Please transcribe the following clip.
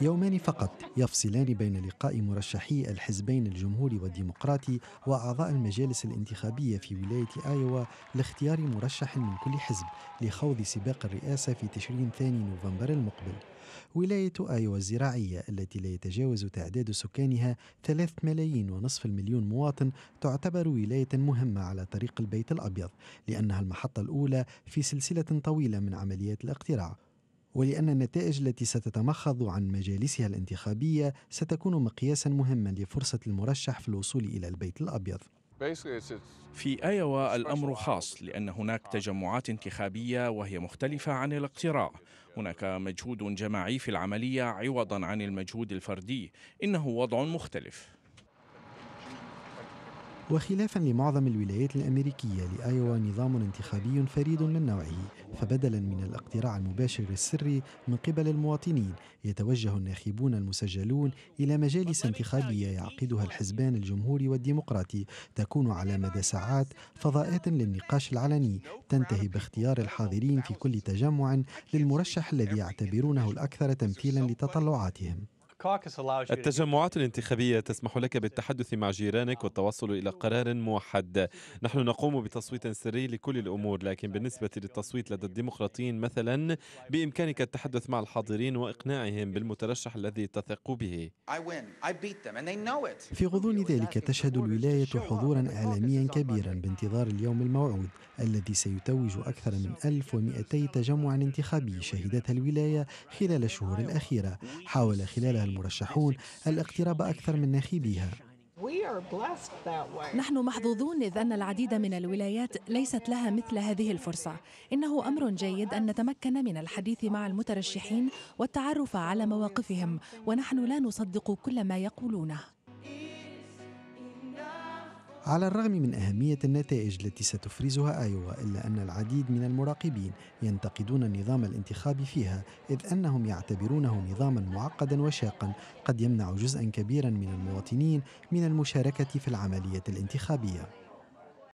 يومان فقط يفصلان بين لقاء مرشحي الحزبين الجمهوري والديمقراطي وأعضاء المجالس الانتخابية في ولاية آيوا لاختيار مرشح من كل حزب لخوض سباق الرئاسة في تشرين ثاني نوفمبر المقبل ولاية آيوا الزراعية التي لا يتجاوز تعداد سكانها ثلاث ملايين ونصف المليون مواطن تعتبر ولاية مهمة على طريق البيت الأبيض لأنها المحطة الأولى في سلسلة طويلة من عمليات الاقتراع ولأن النتائج التي ستتمخض عن مجالسها الانتخابية ستكون مقياسا مهما لفرصة المرشح في الوصول إلى البيت الأبيض في ايوا الامر خاص لان هناك تجمعات انتخابيه وهي مختلفه عن الاقتراع هناك مجهود جماعي في العمليه عوضا عن المجهود الفردي انه وضع مختلف وخلافا لمعظم الولايات الأمريكية لأيوا نظام انتخابي فريد من نوعه فبدلا من الاقتراع المباشر السري من قبل المواطنين يتوجه الناخبون المسجلون إلى مجالس انتخابية يعقدها الحزبان الجمهوري والديمقراطي تكون على مدى ساعات فضاءات للنقاش العلني تنتهي باختيار الحاضرين في كل تجمع للمرشح الذي يعتبرونه الأكثر تمثيلا لتطلعاتهم التجمعات الانتخابية تسمح لك بالتحدث مع جيرانك والتوصل إلى قرار موحد نحن نقوم بتصويت سري لكل الأمور لكن بالنسبة للتصويت لدى الديمقراطيين مثلا بإمكانك التحدث مع الحاضرين وإقناعهم بالمترشح الذي تثق به في غضون ذلك تشهد الولاية حضورا إعلاميا كبيرا بانتظار اليوم الموعود الذي سيتوج أكثر من 1200 تجمع انتخابي شهدتها الولاية خلال الشهور الأخيرة حاول خلالها المرشحون الاقتراب أكثر من ناخبيها نحن محظوظون إذ أن العديد من الولايات ليست لها مثل هذه الفرصة إنه أمر جيد أن نتمكن من الحديث مع المترشحين والتعرف على مواقفهم ونحن لا نصدق كل ما يقولونه على الرغم من أهمية النتائج التي ستفرزها أيوا إلا أن العديد من المراقبين ينتقدون النظام الانتخابي فيها إذ أنهم يعتبرونه نظاما معقدا وشاقا قد يمنع جزءا كبيرا من المواطنين من المشاركة في العملية الانتخابية